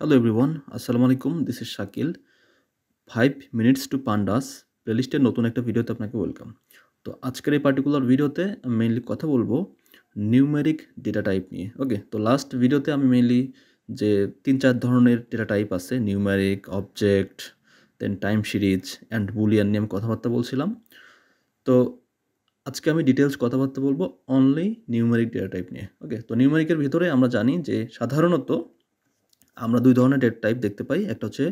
hello everyone আসসালামু আলাইকুম this is Shakil five minutes to Pandas প্লেলিস্টের নতুন একটা ভিডিওতে আপনাকে ওয়েলকাম তো আজকের এই পার্টিকুলার ভিডিওতে আমি মেইনলি কথা বলবো নিউমেরিক ডেটা টাইপ নিয়ে ওকে তো লাস্ট ভিডিওতে আমি মেইনলি যে তিন চার ধরনের ডেটা টাইপ আছে numeric object then time series and Boolean নিয়ে আমি কথাবার্তা বলছিলাম তো আজকে আমি ডিটেলস কথাবার্তা বলবো অনলি নিউমেরিক ডেটা টাইপ নিয়ে ওকে তো নিউমেরিকের ভিতরে আমরা জানি যে সাধারণত আমরা দুই ধরনের ডেট টাইপ দেখতে পাই একটা হচ্ছে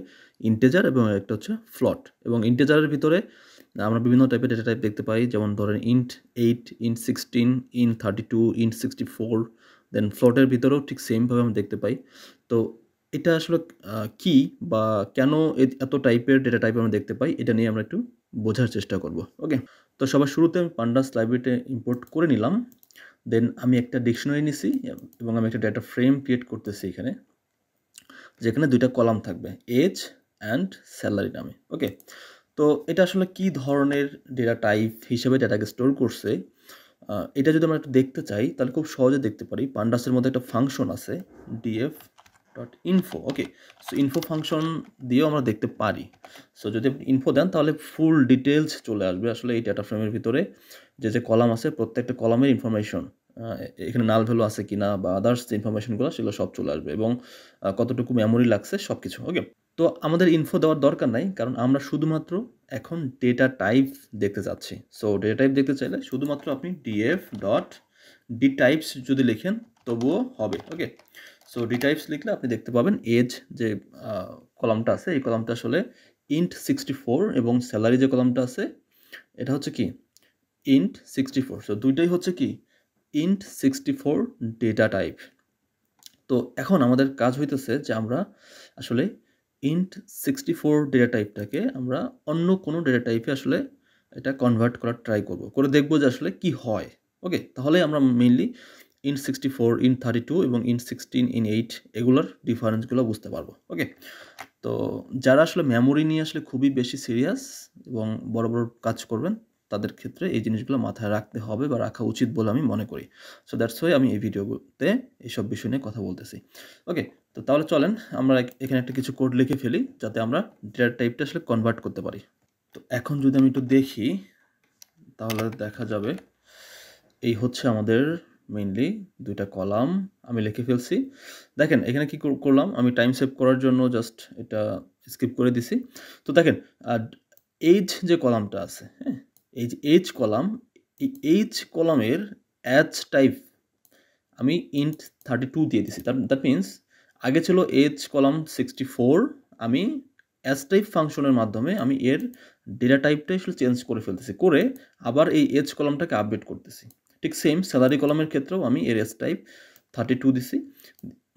ইন্টেজার এবং একটা হচ্ছে ফ্লট এবং ইন্টেজারের ভিতরে আমরা বিভিন্ন টাইপের ডেটা টাইপ দেখতে পাই যেমন ধরেন int eight int sixteen int thirty two int sixty four then ফ্লটের ভিতরেও ঠিক সেমভাবে আমরা দেখতে পাই তো এটা আসলে কি বা কেন এত টাইপের ডেটা টাইপ আমরা দেখতে পাই এটা নিয়ে আমরা একটু বোঝার চেষ্টা করব ওকে তো সবার শুরুতে আমি পান্ডাস লাইব্রেরিতে ইম্পোর্ট করে নিলাম দেন আমি একটা ডিকশনারি নিছি এবং আমি একটা ডেটা ফ্রেম ক্রিয়েট করতেছি এখানে যেখানে দুইটা কলাম থাকবে এজ অ্যান্ড স্যালারি নামে ওকে তো এটা আসলে কি ধরনের ডেটা টাইপ হিসেবে ডেটাকে স্টোর করছে এটা যদি আমরা একটু দেখতে চাই তাহলে খুব সহজে দেখতে পারি পান্ডাসের মধ্যে একটা ফাংশন আছে df dot info okay so info function দিয়েও আমরা দেখতে পারি সো যদি আপনি ইনফো দেন তাহলে ফুল ডিটেলস চলে আসবে আসলে এই ডেটা ফ্রেমের ভিতরে যে যে কলাম আছে প্রত্যেকটা কলামের ইনফরমেশন এখানে নাল ভ্যালু আছে কি না বা আদার্স যে ইনফরমেশনগুলো সেগুলো সব চলে আসবে এবং কতটুকু মেমোরি লাগছে সব কিছু ওকে তো আমাদের ইনফো দেওয়ার দরকার নাই কারণ আমরা শুধুমাত্র এখন ডেটা টাইপ দেখতে চাচ্ছি সো ডেটা টাইপ দেখতে চাইলে শুধুমাত্র আপনি ডিএফ ডট ডি টাইপস যদি লেখেন তবুও হবে ওকে সো ডি টাইপস লিখলে আপনি দেখতে পাবেন এজ যে কলামটা আছে এই কলামটা আসলে ইন্ট সিক্সটি ফোর এবং স্যালারি যে কলামটা আছে এটা হচ্ছে কি ইন্ট সিক্সটি ফোর সো দুইটাই হচ্ছে কি int sixty four data type তো এখন আমাদের কাজ হইতেছে যে আমরা আসলে ইন্ট সিক্সটি ফোর ডেটা টাইপটাকে আমরা অন্য কোনো ডেটা টাইপে আসলে এটা কনভার্ট করার ট্রাই করব করে দেখব যে আসলে কি হয় ওকে তাহলে আমরা mainly int sixty four int thirty two এবং ইন সিক্সটিন ইন এইট এগুলোর ডিফারেন্সগুলো বুঝতে পারবো ওকে তো যারা আসলে মেমোরি নিয়ে আসলে খুবই বেশি সিরিয়াস এবং বড় বড় কাজ করবেন তাদের ক্ষেত্রে এই জিনিসগুলো মাথায় রাখতে হবে বা রাখা উচিত বলে আমি মনে করি সো দ্যাটস ওয়াই আমি এই ভিডিওতে এইসব বিষয় নিয়ে কথা বলতেছি ওকে তো তাহলে চলেন আমরা এখানে একটা কিছু কোড লিখে ফেলি যাতে আমরা ডেটার টাইপটা আসলে কনভার্ট করতে পারি তো এখন যদি আমি একটু দেখি তাহলে দেখা যাবে এই হচ্ছে আমাদের মেইনলি দুইটা কলাম আমি লিখে ফেলছি দেখেন এখানে কি করলাম আমি টাইম সেভ করার জন্য জাস্ট এটা স্কিপ করে দিছি তো দেখেন আর এইজ যে কলামটা আছে হ্যাঁ এই যে এইচ কলাম এই এইচ কলামের অ্যাচ টাইপ আমি ইন্ট থার্টি টু দিয়ে দিছি দ্যাট মিন্স আগে ছিল এইচ কলাম সিক্সটি ফোর আমি এস টাইপ ফাংশনের মাধ্যমে আমি এর ডেটা টাইপটা আসলে চেঞ্জ করে ফেলতেছি করে আবার এই এইচ কলামটাকে আপডেট করতেছি ঠিক সেম স্যালারি কলামের ক্ষেত্রেও আমি এর এস টাইপ থার্টি টু দিছি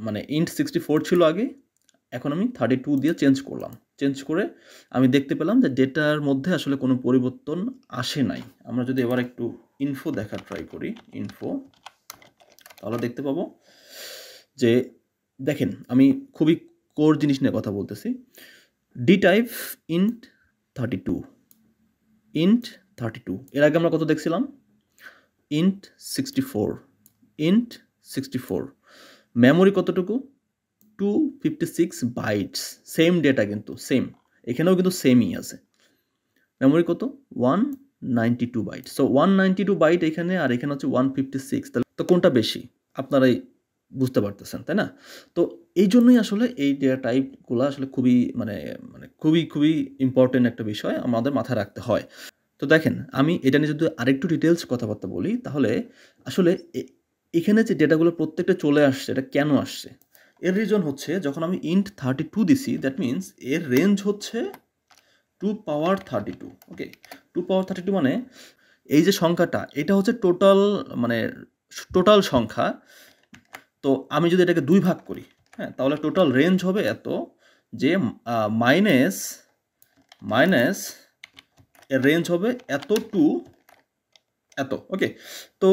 মানে ইন্ট সিক্সটি ফোর ছিল আগে এখন আমি থার্টি টু দিয়ে চেঞ্জ করলাম চেঞ্জ করে আমি দেখতে পেলাম যে ডেটার মধ্যে আসলে কোনো পরিবর্তন আসে নাই আমরা যদি এবার একটু ইনফো দেখা ট্রাই করি ইনফো তাহলে দেখতে পাবো যে দেখেন আমি খুবই কোর জিনিস নিয়ে কথা বলতেছি dtype int thirty two int thirty two এর আগে আমরা কত দেখছিলাম int sixty four int sixty four memory কতটুকু two fifty six bytes same data কিন্তু সেম এখানেও কিন্তু সেমই আছে মেমোরি কত one ninety two byte so one ninety two byte এখানে আর এখানে হচ্ছে ওয়ান ফিফটি সিক্স তাহলে তো কোনটা বেশি আপনারাই বুঝতে পারতেছেন তাই না তো এই জন্যই আসলে এই ডেটা টাইপগুলো আসলে খুবই মানে মানে খুবই খুবই ইম্পর্টেন্ট একটা বিষয় আমাদের মাথায় রাখতে হয় তো দেখেন আমি এটা নিয়ে যদি আরেকটু ডিটেলস কথাবার্তা বলি তাহলে আসলে এখানে যে ডেটাগুলো প্রত্যেকটা চলে আসছে এটা কেন আসছে এর রিজন হচ্ছে যখন আমি ইন্ট থার্টি টু দিছি দ্যাট মিন্স এর রেঞ্জ হচ্ছে two power thirty two okay two power thirty two মানে এই যে সংখ্যাটা এটা হচ্ছে টোটাল মানে টোটাল সংখ্যা তো আমি যদি এটাকে দুই ভাগ করি হ্যাঁ তাহলে টোটাল রেঞ্জ হবে এত যে মাইনাস মাইনাস এর রেঞ্জ হবে এত টু এত ওকে তো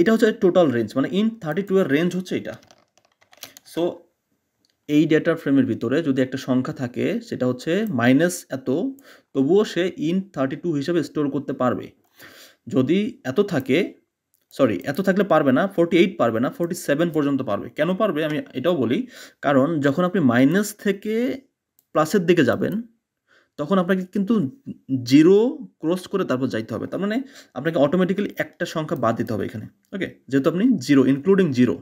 এটা হচ্ছে টোটাল রেঞ্জ মানে ইন থার্টি টু এর রেঞ্জ হচ্ছে এটা সো এই ডেটা ফ্রেমের ভিতরে যদি একটা সংখ্যা থাকে সেটা হচ্ছে মাইনাস এত তবুও সে ইন থার্টি টু হিসেবে স্টোর করতে পারবে যদি এত থাকে সরি এত থাকলে পারবে না ফোরটি এইট পারবে না ফোরটি সেভেন পর্যন্ত পারবে কেন পারবে আমি এটাও বলি কারণ যখন আপনি মাইনাস থেকে প্লাসের দিকে যাবেন তখন আপনাকে কিন্তু জিরো ক্রস করে তারপর যাইতে হবে তার মানে আপনাকে অটোমেটিক্যালি একটা সংখ্যা বাদ দিতে হবে এখানে ওকে যেহেতু আপনি জিরো ইনক্লুডিং জিরো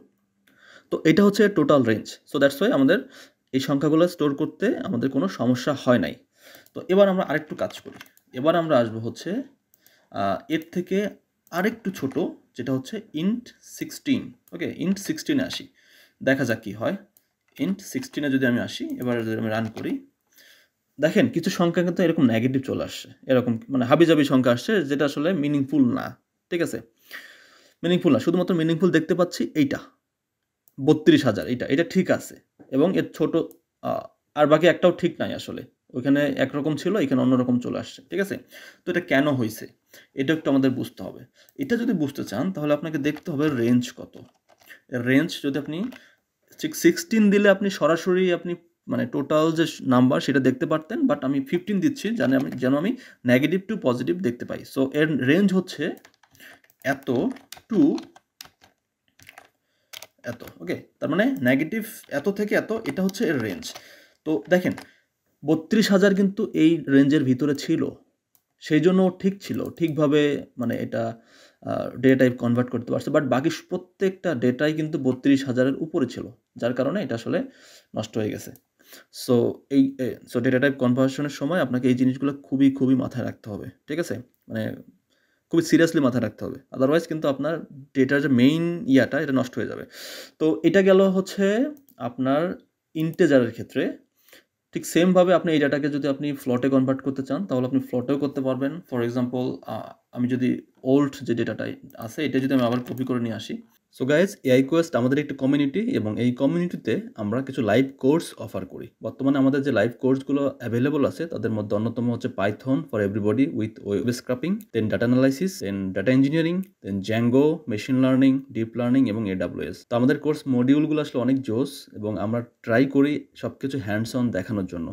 তো এটা হচ্ছে total range so that's why আমাদের এই সংখ্যাগুলো স্টোর করতে আমাদের কোনো সমস্যা হয় নাই তো এবার আমরা আরেকটু কাজ করি এবার আমরা আসবো হচ্ছে এর থেকে আরেকটু ছোট যেটা হচ্ছে ইন্ট সিক্সটিন ওকে ইন্ট সিক্সটিনে আসি দেখা যাক কী হয় ইন্ট সিক্সটিনে যদি আমি আসি এবার যদি আমি রান করি দেখেন কিছু সংখ্যা কিন্তু এরকম নেগেটিভ চলে আসছে এরকম মানে হাবিজাবি সংখ্যা আসছে যেটা আসলে মিনিংফুল না ঠিক আছে মিনিংফুল না শুধুমাত্র মিনিংফুল দেখতে পাচ্ছি এইটা বত্রিশ হাজার এটা এটা ঠিক আছে এবং এর ছোট আর বাকি একটাও ঠিক নাই আসলে ওইখানে একরকম ছিল এখানে অন্যরকম চলে আসছে ঠিক আছে তো এটা কেন হয়েছে এটা একটু আমাদের বুঝতে হবে এটা যদি বুঝতে চান তাহলে আপনাকে দেখতে হবে রেঞ্জ কত রেঞ্জ যদি আপনি সিক্সটিন দিলে আপনি সরাসরি আপনি মানে টোটাল যে নাম্বার সেটা দেখতে পারতেন বাট আমি ফিফটিন দিচ্ছি যেন আমি যেন আমি নেগেটিভ টু পজিটিভ দেখতে পাই সো এর রেঞ্জ হচ্ছে এত টু এত ওকে তার মানে নেগেটিভ এত থেকে এত এটা হচ্ছে এর রেঞ্জ তো দেখেন বত্রিশ হাজার কিন্তু এই রেঞ্জের ভিতরে ছিল সেই জন্য ঠিক ছিল ঠিকভাবে মানে এটা ডেটা টাইপ কনভার্ট করতে পারছে বাট বাকি প্রত্যেকটা ডেটাই কিন্তু বত্রিশ হাজারের উপরে ছিল যার কারণে এটা আসলে নষ্ট হয়ে গেছে সো এই সো ডেটা টাইপ কনভার্সনের সময় আপনাকে এই জিনিসগুলো খুবই খুবই মাথায় রাখতে হবে ঠিক আছে মানে খুবই সিরিয়াসলি মাথায় রাখতে হবে আদারওয়াইজ কিন্তু আপনার ডেটার যে মেইন ইয়াটা এটা নষ্ট হয়ে যাবে তো এটা গেল হচ্ছে আপনার ইন্টেজারের ক্ষেত্রে ঠিক সেমভাবে আপনি এই ডাটাকে যদি আপনি ফ্লটে কনভার্ট করতে চান তাহলে আপনি ফ্লটেও করতে পারবেন ফর এক্সাম্পল আমি যদি ওল্ড যে ডেটাটা আছে এটা যদি আমি আবার কপি করে নিয়ে আসি সো গাইজ এআই কোয়েস্ট আমাদের একটি কমিউনিটি এবং এই কমিউনিটিতে আমরা কিছু লাইভ কোর্স অফার করি বর্তমানে আমাদের যে লাইভ কোর্সগুলো অ্যাভেলেবল আছে তাদের মধ্যে অন্যতম হচ্ছে Python for everybody with web scraping then data analysis then data engineering then Django machine learning deep learning এবং এডাব্লিউএস তো আমাদের কোর্স মডিউলগুলো আসলে অনেক জোস এবং আমরা ট্রাই করি সব কিছু হ্যান্ডস অন দেখানোর জন্য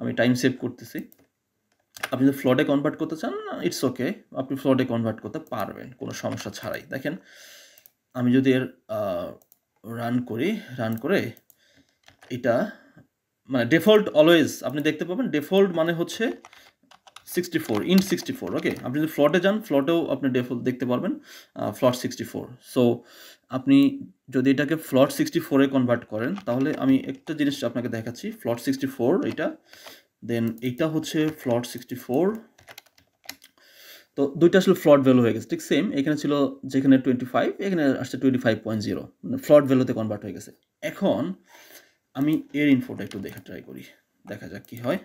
আমি টাইম সেভ করতেছি আপনি যদি ফ্লডে কনভার্ট করতে চান ইটস ওকে আপনি ফ্লডে কনভার্ট করতে পারবেন কোনো সমস্যা ছাড়াই দেখেন আমি যদি এর রান করি রান করে এটা মানে ডিফল্ট অলওয়েজ আপনি দেখতে পাবেন ডিফল্ট মানে হচ্ছে sixty four int sixty four okay আপনি যদি ফ্লটে যান ফ্লটেও আপনি ডেফল্ট দেখতে পারবেন ফ্লট সিক্সটি ফোর সো আপনি যদি এটাকে ফ্লট সিক্সটি ফোরে কনভার্ট করেন তাহলে আমি একটা জিনিস আপনাকে দেখাচ্ছি ফ্লট সিক্সটি ফোর এটা দেন এইটা হচ্ছে ফ্লট সিক্সটি ফোর তো দুইটা আসলে ফ্লড ভ্যালু হয়ে গেছে ঠিক সেম এখানে ছিল যেখানে টোয়েন্টি ফাইভ এখানে আসছে টোয়েন্টি ফাইভ পয়েন্ট জিরো ফ্লট ভ্যালুতে কনভার্ট হয়ে গেছে এখন আমি এর ইনফোটা একটু দেখা ট্রাই করি দেখা যাক কী হয়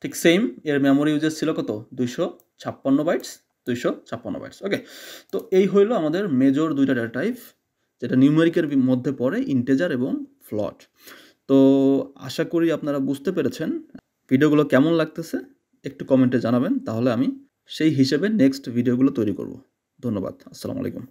ঠিক সেম এর মেমোরি ইউজেস ছিল কত দুইশো ছাপ্পান্ন বাইটস দুইশো ছাপ্পান্ন বাইটস ওকে তো এই হইল আমাদের মেজর দুইটা ডেটা টাইপ যেটা নিউমেরিকের মধ্যে পড়ে ইন্টেজার এবং ফ্লট তো আশা করি আপনারা বুঝতে পেরেছেন ভিডিওগুলো কেমন লাগতেছে একটু কমেন্টে জানাবেন তাহলে আমি সেই হিসেবে নেক্সট ভিডিওগুলো তৈরি করব ধন্যবাদ আসসালামু আলাইকুম